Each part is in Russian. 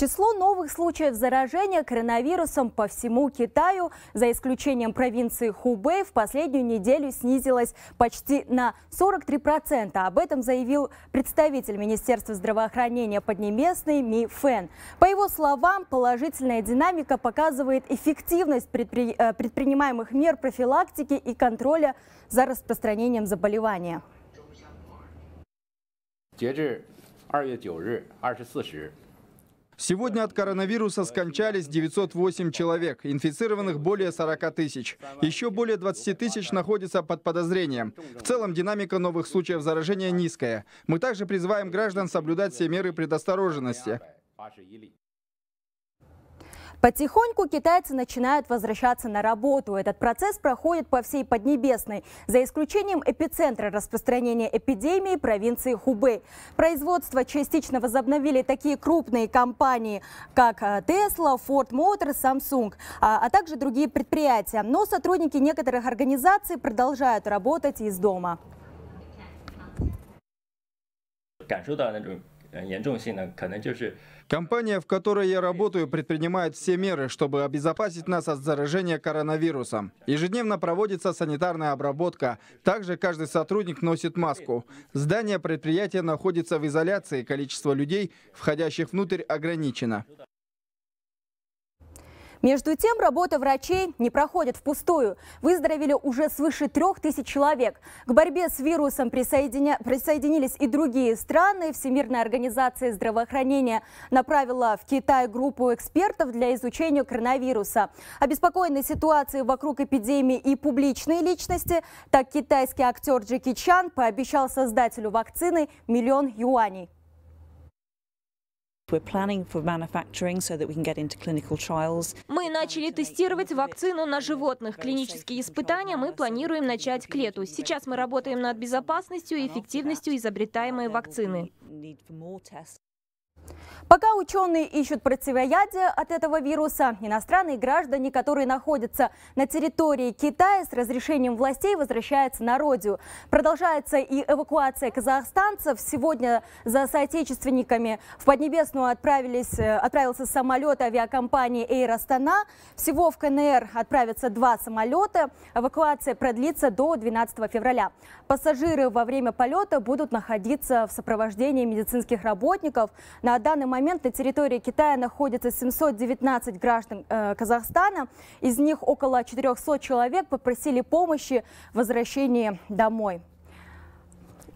Число новых случаев заражения коронавирусом по всему Китаю, за исключением провинции Хубэй, в последнюю неделю снизилось почти на 43%. Об этом заявил представитель Министерства здравоохранения Поднебесной Ми Фэн. По его словам, положительная динамика показывает эффективность предпри... Э, предпринимаемых мер профилактики и контроля за распространением заболевания. 截至二月九日二十四时。Сегодня от коронавируса скончались 908 человек, инфицированных более 40 тысяч. Еще более 20 тысяч находится под подозрением. В целом динамика новых случаев заражения низкая. Мы также призываем граждан соблюдать все меры предосторожности. Потихоньку китайцы начинают возвращаться на работу. Этот процесс проходит по всей Поднебесной, за исключением эпицентра распространения эпидемии провинции Хубэй. Производство частично возобновили такие крупные компании, как э, Tesla, Ford Motors, Samsung, а, а также другие предприятия. Но сотрудники некоторых организаций продолжают работать из дома. 感受到那种 Компания, в которой я работаю, предпринимает все меры, чтобы обезопасить нас от заражения коронавирусом. Ежедневно проводится санитарная обработка. Также каждый сотрудник носит маску. Здание предприятия находится в изоляции. Количество людей, входящих внутрь, ограничено. Между тем, работа врачей не проходит впустую. Выздоровели уже свыше трех тысяч человек. К борьбе с вирусом присоединя... присоединились и другие страны. Всемирная организация здравоохранения направила в Китай группу экспертов для изучения коронавируса. Обеспокоены ситуацией вокруг эпидемии и публичные личности. Так китайский актер Джеки Чан пообещал создателю вакцины миллион юаней. Мы начали тестировать вакцину на животных. Клинические испытания мы планируем начать к лету. Сейчас мы работаем над безопасностью и эффективностью изобретаемой вакцины. Пока ученые ищут противоядие от этого вируса, иностранные граждане, которые находятся на территории Китая с разрешением властей, возвращаются на родию. Продолжается и эвакуация казахстанцев. Сегодня за соотечественниками в Поднебесную отправились, э, отправился самолет авиакомпании «Эйр Астана». Всего в КНР отправятся два самолета. Эвакуация продлится до 12 февраля. Пассажиры во время полета будут находиться в сопровождении медицинских работников. На данный момент на территории Китая находится 719 граждан э, Казахстана. Из них около 400 человек попросили помощи в возвращении домой.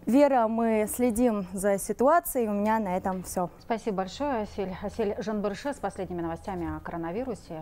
Вера, мы следим за ситуацией. У меня на этом все. Спасибо большое, Асель. Асель Жанбырши с последними новостями о коронавирусе.